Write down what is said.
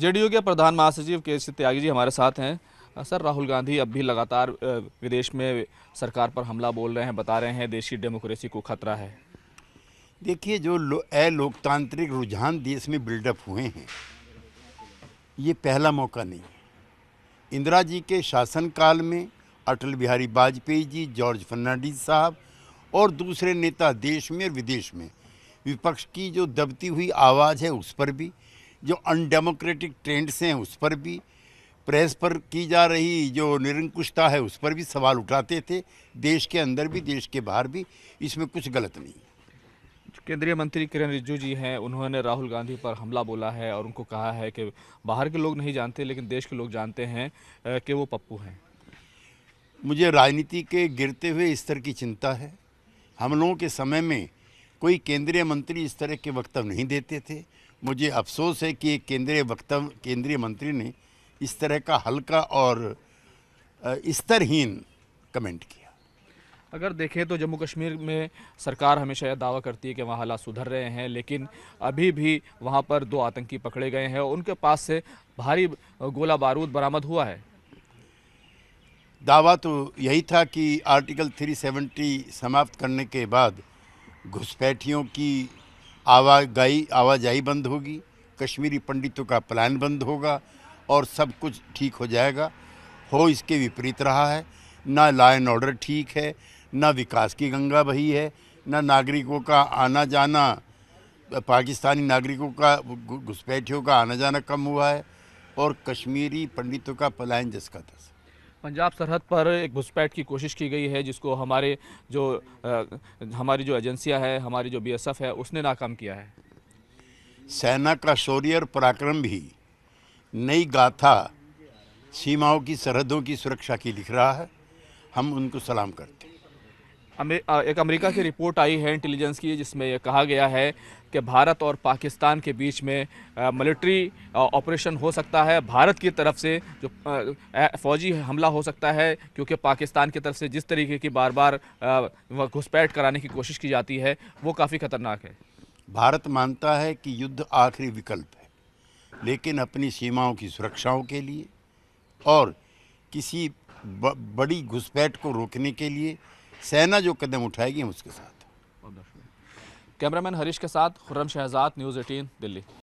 JDU के प्रधान महासचिव के सी त्यागी जी हमारे साथ हैं सर राहुल गांधी अब भी लगातार विदेश में सरकार पर हमला बोल रहे हैं बता रहे हैं देशी डेमोक्रेसी को खतरा है देखिए जो अलोकतांत्रिक लो, रुझान देश में बिल्डअप हुए हैं ये पहला मौका नहीं है इंदिरा जी के शासनकाल में अटल बिहारी वाजपेयी जी जॉर्ज फर्नांडिस साहब और दूसरे नेता देश में और विदेश में विपक्ष की जो दबती हुई आवाज़ है उस पर भी जो अनडेमोक्रेटिक ट्रेंड्स हैं उस पर भी प्रेस पर की जा रही जो निरंकुशता है उस पर भी सवाल उठाते थे देश के अंदर भी देश के बाहर भी इसमें कुछ गलत नहीं केंद्रीय मंत्री किरण रिजिजू जी हैं उन्होंने राहुल गांधी पर हमला बोला है और उनको कहा है कि बाहर के लोग नहीं जानते लेकिन देश के लोग जानते हैं कि वो पप्पू हैं मुझे राजनीति के गिरते हुए स्तर की चिंता है हम लोगों के समय में कोई केंद्रीय मंत्री इस तरह के वक्तव्य नहीं देते थे मुझे अफसोस है कि केंद्रीय वक्तव्य केंद्रीय मंत्री ने इस तरह का हल्का और स्तरहीन कमेंट किया अगर देखें तो जम्मू कश्मीर में सरकार हमेशा यह दावा करती है कि वहाँ हालात सुधर रहे हैं लेकिन अभी भी वहाँ पर दो आतंकी पकड़े गए हैं उनके पास से भारी गोला बारूद बरामद हुआ है दावा तो यही था कि आर्टिकल 370 समाप्त करने के बाद घुसपैठियों की आवागई आवाजाही बंद होगी कश्मीरी पंडितों का प्लान बंद होगा और सब कुछ ठीक हो जाएगा हो इसके विपरीत रहा है ना लॉ एंड ऑर्डर ठीक है ना विकास की गंगा बही है ना नागरिकों का आना जाना पाकिस्तानी नागरिकों का घुसपैठियों का आना जाना कम हुआ है और कश्मीरी पंडितों का पलायन जिसका था पंजाब सरहद पर एक घुसपैठ की कोशिश की गई है जिसको हमारे जो आ, हमारी जो एजेंसियां है हमारी जो बीएसएफ है उसने नाकाम किया है सेना का शौर्य और पराक्रम भी नई गाथा सीमाओं की सरहदों की सुरक्षा की लिख रहा है हम उनको सलाम करते हैं एक अमेरिका की रिपोर्ट आई है इंटेलिजेंस की जिसमें यह कहा गया है कि भारत और पाकिस्तान के बीच में मिलिट्री ऑपरेशन हो सकता है भारत की तरफ से जो फौजी हमला हो सकता है क्योंकि पाकिस्तान की तरफ से जिस तरीके की बार बार घुसपैठ कराने की कोशिश की जाती है वो काफ़ी ख़तरनाक है भारत मानता है कि युद्ध आखिरी विकल्प है लेकिन अपनी सीमाओं की सुरक्षाओं के लिए और किसी बड़ी घुसपैठ को रोकने के लिए सेना जो कदम उठाएगी हम उसके साथ कैमरामैन हरीश के साथ खुर्रम शहजाद न्यूज़ एटीन दिल्ली